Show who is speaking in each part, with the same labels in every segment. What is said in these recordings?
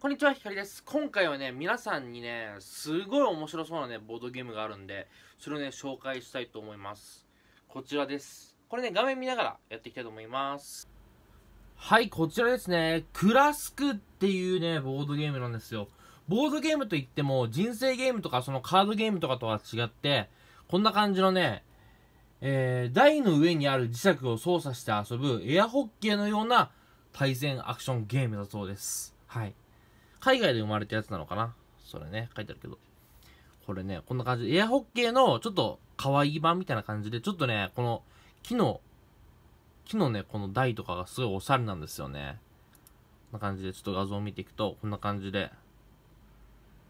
Speaker 1: こんにちは、ひかりです。今回はね、皆さんにね、すごい面白そうなね、ボードゲームがあるんで、それをね、紹介したいと思います。こちらです。これね、画面見ながらやっていきたいと思います。はい、こちらですね。クラスクっていうね、ボードゲームなんですよ。ボードゲームといっても、人生ゲームとか、そのカードゲームとかとは違って、こんな感じのね、えー、台の上にある磁石を操作して遊ぶエアホッケーのような対戦アクションゲームだそうです。はい。海外で生まれたやつなのかなそれね、書いてあるけど。これね、こんな感じで、エアホッケーのちょっと可愛い版みたいな感じで、ちょっとね、この木の、木のね、この台とかがすごいおしゃれなんですよね。こんな感じで、ちょっと画像を見ていくと、こんな感じで、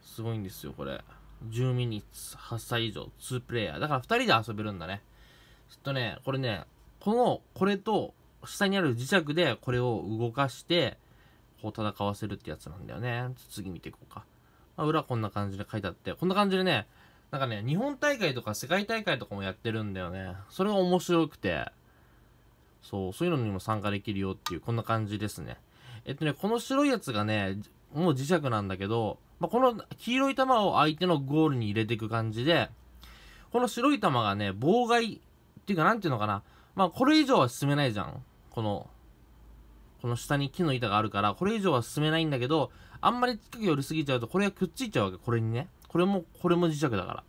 Speaker 1: すごいんですよ、これ。10ミニッツ、8歳以上、2プレイヤー。だから2人で遊べるんだね。ちょっとね、これね、この、これと、下にある磁石でこれを動かして、こう戦わせるってやつなんだよね。次見ていこうか。まあ、裏こんな感じで書いてあって、こんな感じでね、なんかね、日本大会とか世界大会とかもやってるんだよね。それが面白くて、そう、そういうのにも参加できるよっていう、こんな感じですね。えっとね、この白いやつがね、もう磁石なんだけど、まあ、この黄色い球を相手のゴールに入れていく感じで、この白い球がね、妨害っていうか、なんていうのかな。まあ、これ以上は進めないじゃん。このこの下に木の板があるから、これ以上は進めないんだけど、あんまり近く寄りすぎちゃうと、これがくっついちゃうわけ、これにね。これも、これも磁石だから。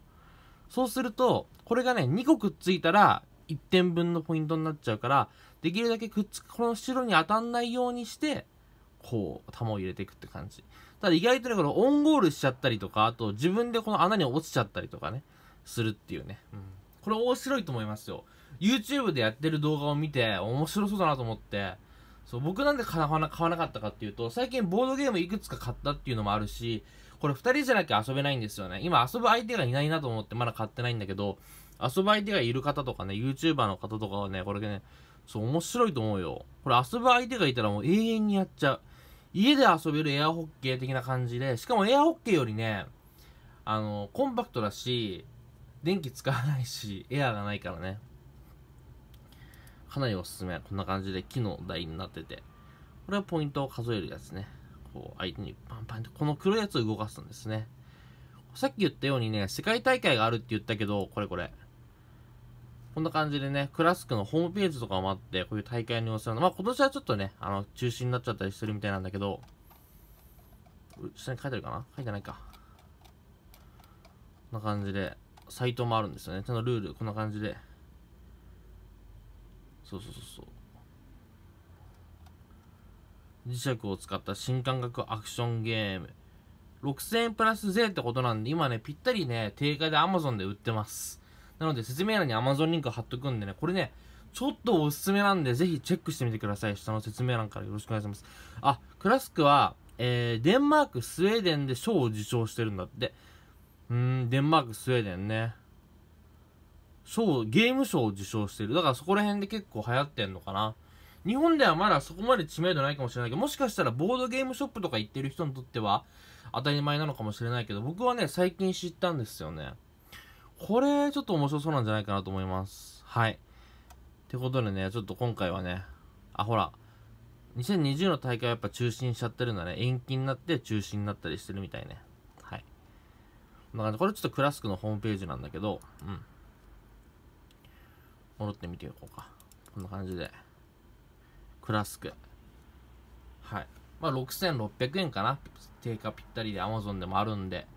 Speaker 1: そうすると、これがね、2個くっついたら、1点分のポイントになっちゃうから、できるだけくっつく、この白に当たんないようにして、こう、弾を入れていくって感じ。ただ意外とね、このオンゴールしちゃったりとか、あと自分でこの穴に落ちちゃったりとかね、するっていうね。うん。これ面白いと思いますよ。YouTube でやってる動画を見て、面白そうだなと思って、そう僕なんで買わな買わなかったかっていうと最近ボードゲームいくつか買ったっていうのもあるしこれ2人じゃなきゃ遊べないんですよね今遊ぶ相手がいないなと思ってまだ買ってないんだけど遊ぶ相手がいる方とかね YouTuber の方とかはねこれねそう面白いと思うよこれ遊ぶ相手がいたらもう永遠にやっちゃう家で遊べるエアホッケー的な感じでしかもエアホッケーよりねあのコンパクトだし電気使わないしエアがないからねかなりおすすめ。こんな感じで木の台になってて。これはポイントを数えるやつね。こう、相手にパンパンと、この黒いやつを動かすんですね。さっき言ったようにね、世界大会があるって言ったけど、これこれ。こんな感じでね、クラスクのホームページとかもあって、こういう大会の様子なの。まあ今年はちょっとね、あの、中止になっちゃったりするみたいなんだけど、下に書いてあるかな書いてないか。こんな感じで、サイトもあるんですよね。そのルール、こんな感じで。そうそうそうそう磁石を使った新感覚アクションゲーム6000円プラス税ってことなんで今ねぴったりね定価で Amazon で売ってますなので説明欄に Amazon リンク貼っとくんでねこれねちょっとおすすめなんで、ぜひチェックしてみてください。下の説明欄からよろしくお願いします。あ、クラスクは、えー、デンマーク、スウェーデンで賞を受賞してるんだって。うん、デンマーク、スウェーデンね。賞、ゲーム賞を受賞してる。だからそこら辺で結構流行ってんのかな。日本ではまだそこまで知名度ないかもしれないけど、もしかしたらボードゲームショップとか行ってる人にとっては当たり前なのかもしれないけど、僕はね、最近知ったんですよね。これ、ちょっと面白そうなんじゃないかなと思います。はい。ってことでね、ちょっと今回はね、あ、ほら、2020の大会はやっぱ中止にしちゃってるんだね。延期になって中止になったりしてるみたいね。はい。こんな感じ。これちょっとクラスクのホームページなんだけど、うん。戻ってみていこうか。こんな感じで。クラスク。はい。まあ、6600円かな。定価ぴったりで Amazon でもあるんで。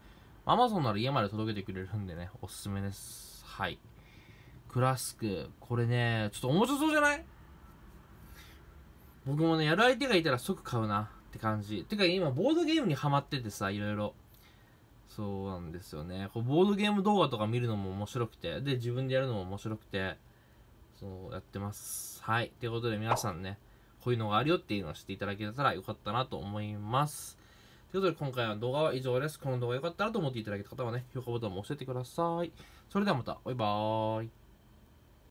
Speaker 1: Amazon なら家まで届けてくれるんでね、おすすめです。はい。クラスク。これね、ちょっと面白そうじゃない僕もね、やる相手がいたら即買うなって感じ。てか今、ボードゲームにハマっててさ、いろいろ。そうなんですよね。こうボードゲーム動画とか見るのも面白くて、で、自分でやるのも面白くて、そうやってます。はい。ということで皆さんね、こういうのがあるよっていうのを知っていただけたらよかったなと思います。ということで今回の動画は以上です。この動画が良かったなと思っていただけた方はね、評価ボタンも押しててください。それではまた、バイバーイ。